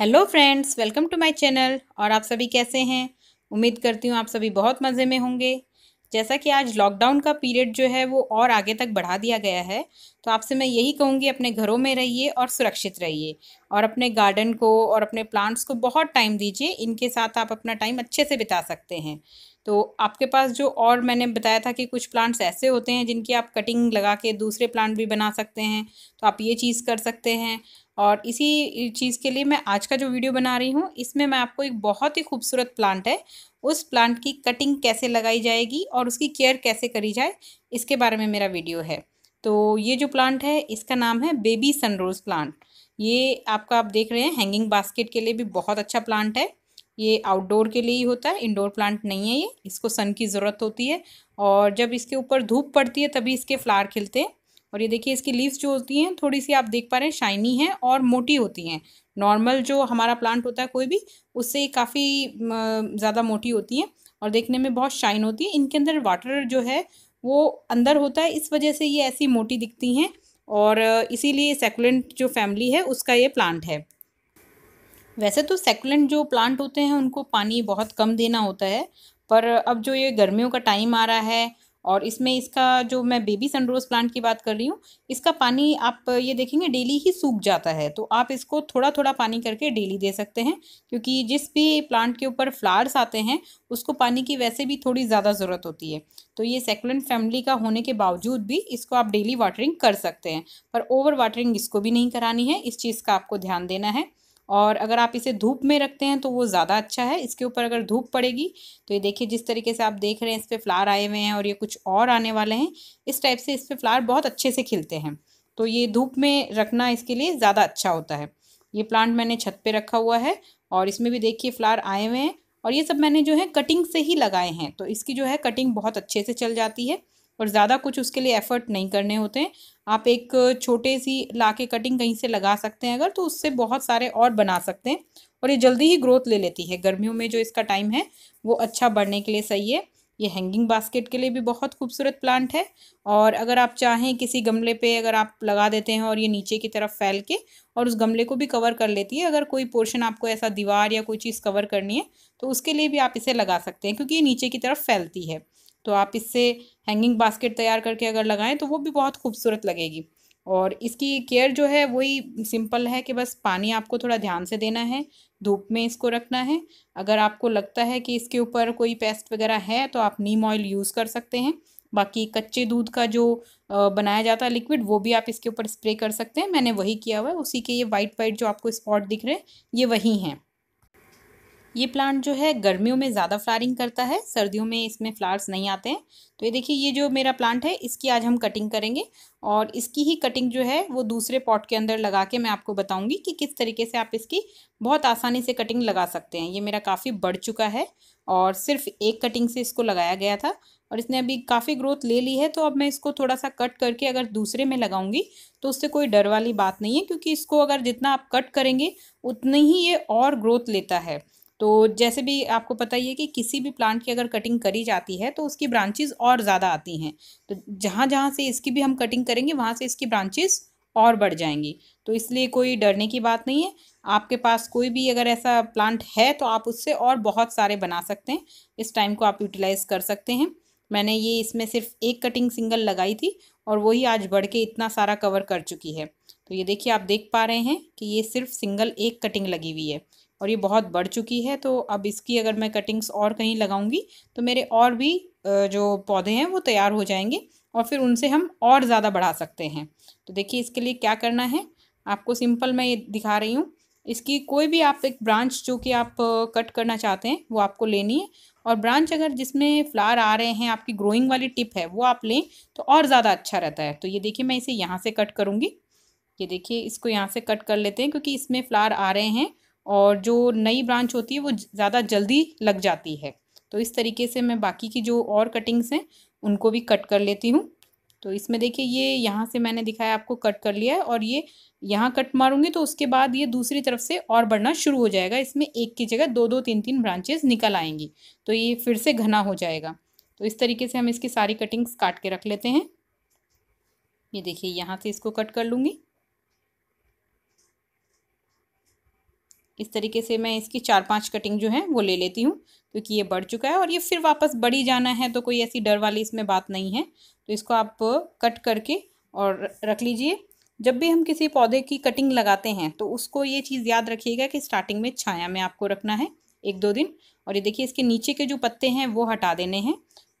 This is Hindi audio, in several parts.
hello friends welcome to my channel और आप सभी कैसे हैं उम्मीद करती हूँ आप सभी बहुत मज़े में होंगे जैसा कि आज लॉकडाउन का पीरियड जो है वो और आगे तक बढ़ा दिया गया है तो आपसे मैं यही कहूँगी अपने घरों में रहिए और सुरक्षित रहिए और अपने गार्डन को और अपने प्लांट्स को बहुत टाइम दीजिए इनके साथ आप अपना टाइम अच्छे से बिता सकते हैं तो आपके पास जो और मैंने बताया था कि कुछ प्लांट्स ऐसे होते हैं जिनकी आप कटिंग लगा के दूसरे प्लांट भी बना सकते हैं तो आप ये चीज़ कर सकते हैं और इसी चीज़ के लिए मैं आज का जो वीडियो बना रही हूँ इसमें मैं आपको एक बहुत ही खूबसूरत प्लांट है उस प्लांट की कटिंग कैसे लगाई जाएगी और उसकी केयर कैसे करी जाए इसके बारे में मेरा वीडियो है तो ये जो प्लांट है इसका नाम है बेबी सनरोज़ प्लांट ये आपका आप देख रहे हैं हैंगिंग बास्केट के लिए भी बहुत अच्छा प्लांट है ये आउटडोर के लिए ही होता है इंडोर प्लांट नहीं है ये इसको सन की ज़रूरत होती है और जब इसके ऊपर धूप पड़ती है तभी इसके फ्लावर खिलते हैं और ये देखिए इसकी लीव्स जो होती हैं थोड़ी सी आप देख पा रहे हैं शाइनी है और मोटी होती हैं नॉर्मल जो हमारा प्लांट होता है कोई भी उससे काफ़ी ज़्यादा मोटी होती हैं और देखने में बहुत शाइन होती है इनके अंदर वाटर जो है वो अंदर होता है इस वजह से ये ऐसी मोटी दिखती हैं और इसीलिए सेकुलेंट जो फैमिली है उसका ये प्लांट है वैसे तो सेकुलेंट जो प्लांट होते हैं उनको पानी बहुत कम देना होता है पर अब जो ये गर्मियों का टाइम आ रहा है और इसमें इसका जो मैं बेबी सनरोज़ प्लांट की बात कर रही हूँ इसका पानी आप ये देखेंगे डेली ही सूख जाता है तो आप इसको थोड़ा थोड़ा पानी करके डेली दे सकते हैं क्योंकि जिस भी प्लांट के ऊपर फ्लावर्स आते हैं उसको पानी की वैसे भी थोड़ी ज़्यादा ज़रूरत होती है तो ये सेकुलेंट फैमिली का होने के बावजूद भी इसको आप डेली वाटरिंग कर सकते हैं पर ओवर वाटरिंग इसको भी नहीं करानी है इस चीज़ का आपको ध्यान देना है और अगर आप इसे धूप में रखते हैं तो वो ज़्यादा अच्छा है इसके ऊपर अगर धूप पड़ेगी तो ये देखिए जिस तरीके से आप देख रहे हैं इस पर फ्लार आए हुए हैं और ये कुछ और आने वाले हैं इस टाइप से इस पर फ्लार बहुत अच्छे से खिलते हैं तो ये धूप में रखना इसके लिए ज़्यादा अच्छा होता है ये प्लांट मैंने छत पर रखा हुआ है और इसमें भी देखिए फ्लार आए हुए हैं और ये सब मैंने जो है कटिंग से ही लगाए हैं तो इसकी जो है कटिंग बहुत अच्छे से चल जाती है और ज़्यादा कुछ उसके लिए एफ़र्ट नहीं करने होते हैं आप एक छोटे सी ला के कटिंग कहीं से लगा सकते हैं अगर तो उससे बहुत सारे और बना सकते हैं और ये जल्दी ही ग्रोथ ले लेती है गर्मियों में जो इसका टाइम है वो अच्छा बढ़ने के लिए सही है ये हैंगिंग बास्केट के लिए भी बहुत खूबसूरत प्लांट है और अगर आप चाहें किसी गमले पे अगर आप लगा देते हैं और ये नीचे की तरफ फैल के और उस गमले को भी कवर कर लेती है अगर कोई पोर्शन आपको ऐसा दीवार या कोई चीज़ कवर करनी है तो उसके लिए भी आप इसे लगा सकते हैं क्योंकि ये नीचे की तरफ फैलती है तो आप इससे हैंगिंग बास्केट तैयार करके अगर लगाएं तो वो भी बहुत खूबसूरत लगेगी और इसकी केयर जो है वही सिंपल है कि बस पानी आपको थोड़ा ध्यान से देना है धूप में इसको रखना है अगर आपको लगता है कि इसके ऊपर कोई पेस्ट वगैरह है तो आप नीम ऑयल यूज़ कर सकते हैं बाकी कच्चे दूध का जो बनाया जाता है लिक्विड वो भी आप इसके ऊपर स्प्रे कर सकते हैं मैंने वही किया हुआ है उसी के ये वाइट वाइट जो आपको स्पॉट दिख रहे हैं ये वही हैं ये प्लांट जो है गर्मियों में ज़्यादा फ्लारिंग करता है सर्दियों में इसमें फ्लावर्स नहीं आते हैं तो ये देखिए ये जो मेरा प्लांट है इसकी आज हम कटिंग करेंगे और इसकी ही कटिंग जो है वो दूसरे पॉट के अंदर लगा के मैं आपको बताऊंगी कि किस तरीके से आप इसकी बहुत आसानी से कटिंग लगा सकते हैं ये मेरा काफ़ी बढ़ चुका है और सिर्फ एक कटिंग से इसको लगाया गया था और इसने अभी काफ़ी ग्रोथ ले ली है तो अब मैं इसको थोड़ा सा कट करके अगर दूसरे में लगाऊंगी तो उससे कोई डर वाली बात नहीं है क्योंकि इसको अगर जितना आप कट करेंगे उतनी ही ये और ग्रोथ लेता है तो जैसे भी आपको पता ही है कि किसी भी प्लांट की अगर कटिंग करी जाती है तो उसकी ब्रांचेज और ज़्यादा आती हैं तो जहाँ जहाँ से इसकी भी हम कटिंग करेंगे वहाँ से इसकी ब्रांचेज और बढ़ जाएंगी तो इसलिए कोई डरने की बात नहीं है आपके पास कोई भी अगर ऐसा प्लांट है तो आप उससे और बहुत सारे बना सकते हैं इस टाइम को आप यूटिलाइज़ कर सकते हैं मैंने ये इसमें सिर्फ एक कटिंग सिंगल लगाई थी और वही आज बढ़ के इतना सारा कवर कर चुकी है तो ये देखिए आप देख पा रहे हैं कि ये सिर्फ सिंगल एक कटिंग लगी हुई है और ये बहुत बढ़ चुकी है तो अब इसकी अगर मैं कटिंग्स और कहीं लगाऊंगी तो मेरे और भी जो पौधे हैं वो तैयार हो जाएंगे और फिर उनसे हम और ज़्यादा बढ़ा सकते हैं तो देखिए इसके लिए क्या करना है आपको सिंपल मैं ये दिखा रही हूँ इसकी कोई भी आप एक ब्रांच जो कि आप कट करना चाहते हैं वो आपको लेनी है और ब्रांच अगर जिसमें फ्लावर आ रहे हैं आपकी ग्रोइंग वाली टिप है वो आप लें तो और ज़्यादा अच्छा रहता है तो ये देखिए मैं इसे यहाँ से कट करूँगी ये देखिए इसको यहाँ से कट कर लेते हैं क्योंकि इसमें फ्लावर आ रहे हैं और जो नई ब्रांच होती है वो ज़्यादा जल्दी लग जाती है तो इस तरीके से मैं बाकी की जो और कटिंग्स हैं उनको भी कट कर लेती हूँ तो इसमें देखिए ये यहाँ से मैंने दिखाया आपको कट कर लिया है और ये यहाँ कट मारूंगी तो उसके बाद ये दूसरी तरफ से और बढ़ना शुरू हो जाएगा इसमें एक की जगह दो दो तीन तीन ब्रांचेस निकल आएंगी तो ये फिर से घना हो जाएगा तो इस तरीके से हम इसकी सारी कटिंग्स काट के रख लेते हैं ये देखिए यहाँ से इसको कट कर लूँगी इस तरीके से मैं इसकी चार पांच कटिंग जो है वो ले लेती हूँ क्योंकि ये बढ़ चुका है और ये फिर वापस बढ़ी जाना है तो कोई ऐसी डर वाली इसमें बात नहीं है तो इसको आप कट करके और रख लीजिए जब भी हम किसी पौधे की कटिंग लगाते हैं तो उसको ये चीज़ याद रखिएगा कि स्टार्टिंग में छाया में आपको रखना है एक दो दिन और ये देखिए इसके नीचे के जो पत्ते हैं वो हटा देने हैं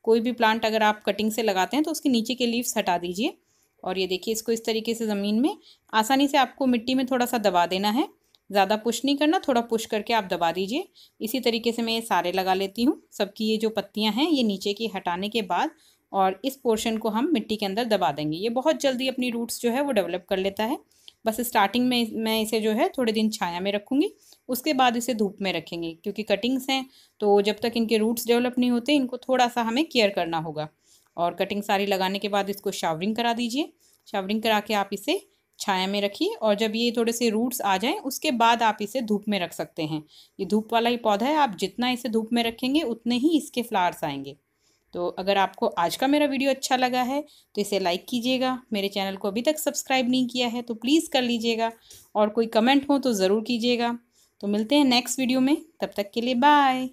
कोई भी प्लांट अगर आप कटिंग से लगाते हैं तो उसके नीचे के लीव्स हटा दीजिए और ये देखिए इसको इस तरीके से ज़मीन में आसानी से आपको मिट्टी में थोड़ा सा दबा देना है ज़्यादा पुश नहीं करना थोड़ा पुश करके आप दबा दीजिए इसी तरीके से मैं ये सारे लगा लेती हूँ सबकी ये जो पत्तियाँ हैं ये नीचे की हटाने के बाद और इस पोर्शन को हम मिट्टी के अंदर दबा देंगे ये बहुत जल्दी अपनी रूट्स जो है वो डेवलप कर लेता है बस स्टार्टिंग में मैं इसे जो है थोड़े दिन छाया में रखूँगी उसके बाद इसे धूप में रखेंगे क्योंकि कटिंग्स हैं तो जब तक इनके रूट्स डेवलप नहीं होते इनको थोड़ा सा हमें केयर करना होगा और कटिंग सारी लगाने के बाद इसको शावरिंग करा दीजिए शावरिंग करा के आप इसे छाया में रखिए और जब ये थोड़े से रूट्स आ जाएं उसके बाद आप इसे धूप में रख सकते हैं ये धूप वाला ही पौधा है आप जितना इसे धूप में रखेंगे उतने ही इसके फ्लावर्स आएंगे तो अगर आपको आज का मेरा वीडियो अच्छा लगा है तो इसे लाइक कीजिएगा मेरे चैनल को अभी तक सब्सक्राइब नहीं किया है तो प्लीज़ कर लीजिएगा और कोई कमेंट हो तो ज़रूर कीजिएगा तो मिलते हैं नेक्स्ट वीडियो में तब तक के लिए बाय